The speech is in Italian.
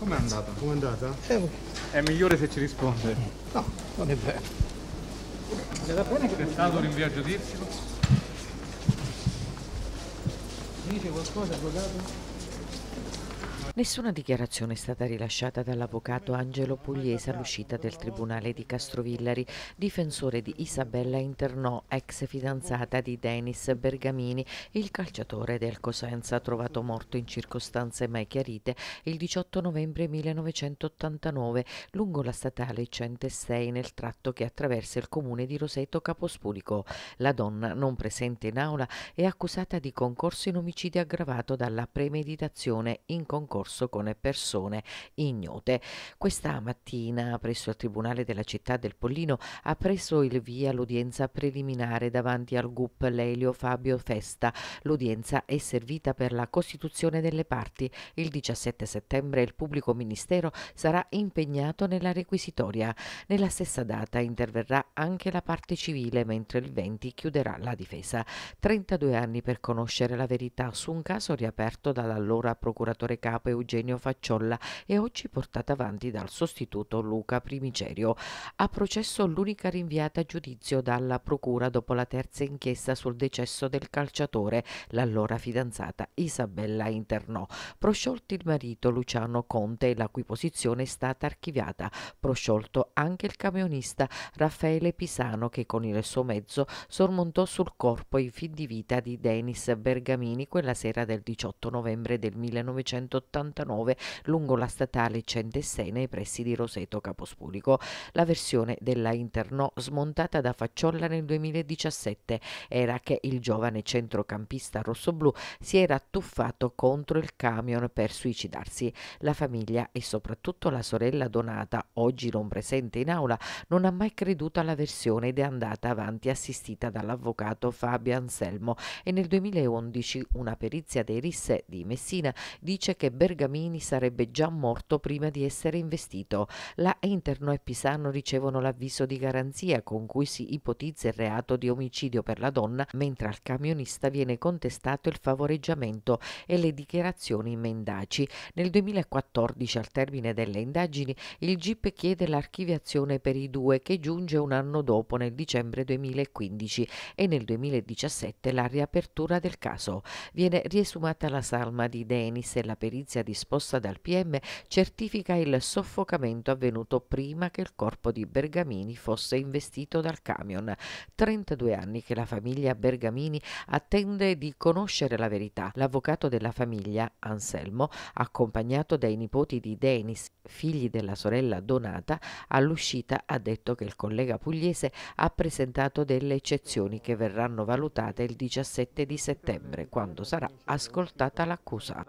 Com'è andata? Com'è andata? Eh, è migliore se ci risponde. No, non è vero. È stato un rinvio a giudizio? Dice qualcosa, avvocato? Nessuna dichiarazione è stata rilasciata dall'avvocato Angelo Pugliese all'uscita del Tribunale di Castrovillari, difensore di Isabella Internò, ex fidanzata di Denis Bergamini, il calciatore del Cosenza trovato morto in circostanze mai chiarite il 18 novembre 1989 lungo la statale 106 nel tratto che attraversa il comune di Roseto Capospulico. La donna, non presente in aula, è accusata di concorso in omicidio aggravato dalla premeditazione in concorso soccorso con persone ignote. Questa mattina presso il Tribunale della città del Pollino ha preso il via l'udienza preliminare davanti al GUP Lelio Fabio Festa. L'udienza è servita per la costituzione delle parti. Il 17 settembre il pubblico ministero sarà impegnato nella requisitoria. Nella stessa data interverrà anche la parte civile, mentre il 20 chiuderà la difesa. 32 anni per conoscere la verità su un caso riaperto dall'allora procuratore capo Eugenio Facciolla e oggi portata avanti dal sostituto Luca Primicerio. A processo l'unica rinviata a giudizio dalla Procura dopo la terza inchiesta sul decesso del calciatore, l'allora fidanzata Isabella Internò. Prosciolti il marito Luciano Conte, la cui posizione è stata archiviata. Prosciolto anche il camionista Raffaele Pisano che con il suo mezzo sormontò sul corpo i fin di vita di Denis Bergamini quella sera del 18 novembre del 1980 89 lungo la statale 106 nei pressi di Roseto Capospulico. La versione della Interno smontata da Facciolla nel 2017 era che il giovane centrocampista rossoblù si era tuffato contro il camion per suicidarsi. La famiglia e soprattutto la sorella Donata, oggi non presente in aula, non ha mai creduto alla versione ed è andata avanti assistita dall'avvocato Fabio Anselmo e nel 2011 una perizia dei risse di Messina dice che Bergamini sarebbe già morto prima di essere investito. La Interno e Pisano ricevono l'avviso di garanzia con cui si ipotizza il reato di omicidio per la donna, mentre al camionista viene contestato il favoreggiamento e le dichiarazioni in mendaci. Nel 2014, al termine delle indagini, il GIP chiede l'archiviazione per i due che giunge un anno dopo, nel dicembre 2015, e nel 2017 la riapertura del caso. Viene riesumata la salma di Denis e la perizia perizia disposta dal PM certifica il soffocamento avvenuto prima che il corpo di Bergamini fosse investito dal camion. 32 anni che la famiglia Bergamini attende di conoscere la verità. L'avvocato della famiglia, Anselmo, accompagnato dai nipoti di Denis, figli della sorella Donata, all'uscita ha detto che il collega pugliese ha presentato delle eccezioni che verranno valutate il 17 di settembre, quando sarà ascoltata l'accusa.